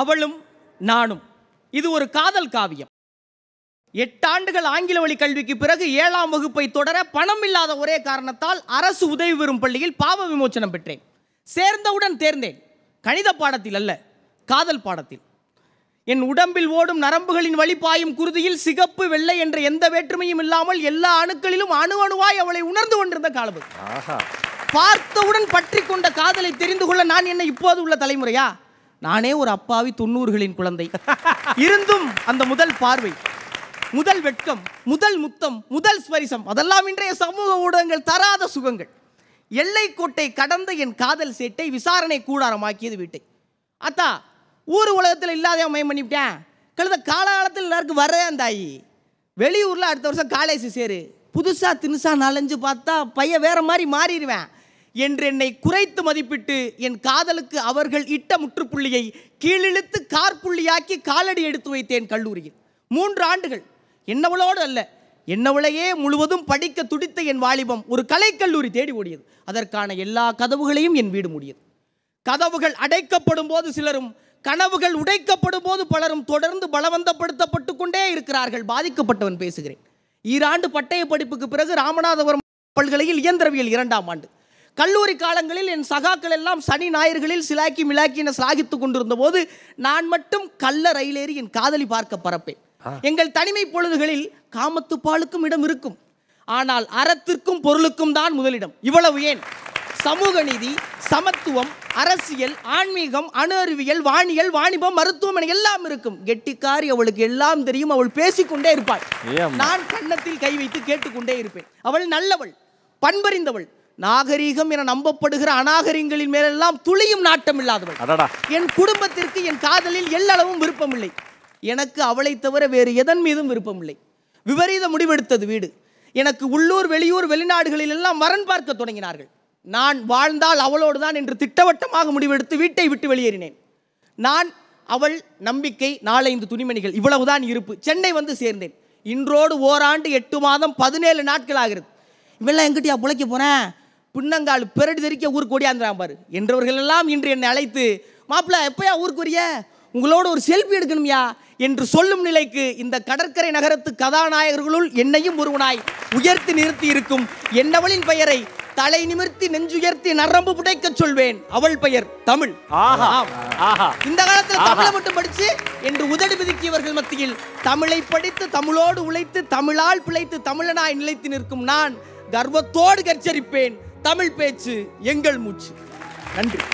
அவளும் நானும் இது ஒரு காதல் காவியம் எட்டாண்டுகள் ஆங்கில வழி கல்விக்கு பிறகு ஏழாம் வகுப்பை தொடர பணம் இல்லாத ஒரே காரணத்தால் அரசு உதவி பெறும் பள்ளியில் பாவ விமோச்சனம் பெற்றேன் சேர்ந்தவுடன் தேர்ந்தேன் கணித பாடத்தில் அல்ல காதல் பாடத்தில் என் உடம்பில் ஓடும் நரம்புகளின் வழிபாயும் குருதியில் சிகப்பு வெள்ளை என்ற எந்த வேற்றுமையும் இல்லாமல் எல்லா அணுக்களிலும் அணு அணுவாய் அவளை உணர்ந்து கொண்டிருந்த காலபதி பார்த்தவுடன் பற்றி கொண்ட காதலை தெரிந்து கொள்ள நான் என்ன இப்போது உள்ள தலைமுறையா நானே ஒரு அப்பாவி தொண்ணூறுகளின் குழந்தை இருந்தும் அந்த முதல் பார்வை முதல் வெட்கம் முதல் முத்தம் முதல் ஸ்பரிசம் அதெல்லாம் இன்றைய சமூக ஊடகங்கள் தராத சுகங்கள் எல்லைக்கோட்டை கடந்த என் காதல் சேட்டை விசாரணை கூடாரமாக்கியது வீட்டை அத்தா ஊர் உலகத்தில் இல்லாத மயம் பண்ணிவிட்டேன் கழுத காலகாலத்தில் எல்லாருக்கும் வரேன் தாயி வெளியூரில் அடுத்த வருஷம் காலேஜ் சேரு புதுசாக தினுசா நலஞ்சு பார்த்தா பையன் வேறு மாதிரி மாறிடுவேன் என்று என்னை குறைத்து மதிப்பிட்டு என் காதலுக்கு அவர்கள் இட்ட முற்றுப்புள்ளியை கீழிழுத்து கார்புள்ளியாக்கி காலடி எடுத்து வைத்தேன் கல்லூரியில் மூன்று ஆண்டுகள் என்னவளோடு அல்ல என்னவளையே முழுவதும் படிக்க துடித்த என் வாலிபம் ஒரு கலைக்கல்லூரி தேடி ஓடியது அதற்கான எல்லா கதவுகளையும் என் வீடு மூடியது கதவுகள் அடைக்கப்படும் போது சிலரும் கனவுகள் உடைக்கப்படும் போது பலரும் தொடர்ந்து பலவந்தப்படுத்தப்பட்டு கொண்டே இருக்கிறார்கள் பாதிக்கப்பட்டவன் பேசுகிறேன் ஈராண்டு பட்டய படிப்புக்கு பிறகு ராமநாதபுரம் பல்கலையில் இயந்திரவியல் இரண்டாம் ஆண்டு கல்லூரி காலங்களில் என் சகாக்கள் எல்லாம் சனி ஞாயிறுகளில் சிலாக்கி மிலாக்கி என சிலாகித்து கொண்டிருந்த போது நான் மட்டும் கள்ள ரயிலேறி என் காதலி பார்க்க பறப்பேன் எங்கள் தனிமை பொழுதுகளில் காமத்துப்பாலுக்கும் இடம் இருக்கும் ஆனால் அறத்திற்கும் பொருளுக்கும் தான் முதலிடம் இவ்வளவு ஏன் சமூக நீதி சமத்துவம் அரசியல் ஆன்மீகம் அணு அறிவியல் வானியல் வாணிபம் மருத்துவம் என எல்லாம் இருக்கும் கெட்டிக்காரி அவளுக்கு எல்லாம் தெரியும் அவள் பேசிக்கொண்டே இருப்பாள் நான் கண்ணத்தில் கை வைத்து கேட்டுக்கொண்டே இருப்பேன் அவள் நல்லவள் பண்பறிந்தவள் நாகரீகம் என நம்பப்படுகிற அநாகரிகங்களின் மேலெல்லாம் துளியும் நாட்டம் இல்லாதவள் என் குடும்பத்திற்கு என் காதலில் எல்லளவும் விருப்பமில்லை எனக்கு அவளை தவிர வேறு எதன் மீதும் விருப்பமில்லை விபரீத முடிவெடுத்தது வீடு எனக்கு உள்ளூர் வெளியூர் வெளிநாடுகளில் எல்லாம் வரன் பார்க்க தொடங்கினார்கள் நான் வாழ்ந்தால் அவளோடு தான் என்று திட்டவட்டமாக முடிவெடுத்து வீட்டை விட்டு வெளியேறினேன் நான் அவள் நம்பிக்கை நாலஞ்சு துணிமணிகள் இவ்வளவுதான் இருப்பு சென்னை வந்து சேர்ந்தேன் இன்றோடு ஓராண்டு எட்டு மாதம் பதினேழு நாட்கள் ஆகிறது இவெல்லாம் எங்கிட்டயா பிழைக்க போகிறேன் பின்னங்கால் பெருடு தெரிக்க ஊருக்கு ஓடியாந்துறான் பாரு என்றவர்கள் எல்லாம் இன்று என்னை அழைத்து மாப்பிள்ள எப்பயா ஊருக்கு வரிய உங்களோட ஒரு செல்ஃபி எடுக்கணும்யா என்று சொல்லும் நிலைக்கு இந்த கடற்கரை நகரத்து கதாநாயகர்களுள் என்னையும் ஒருவனாய் உயர்த்தி நிறுத்தி இருக்கும் என்னவளின் பெயரை தலை நிமிர்த்தி நெஞ்சுயர்த்தி நரம்பு புடைக்க சொல்வேன் அவள் பெயர் தமிழ் இந்த காலத்தில் தமிழை மட்டும் படிச்சு என்று உதடு விதிக்கியவர்கள் மத்தியில் தமிழை படித்து தமிழோடு உழைத்து தமிழால் பிழைத்து தமிழனாய் நிலைத்து நிற்கும் நான் கர்வத்தோடு கச்சரிப்பேன் தமிழ் பேச்சு எங்கள் மூச்சு நன்றி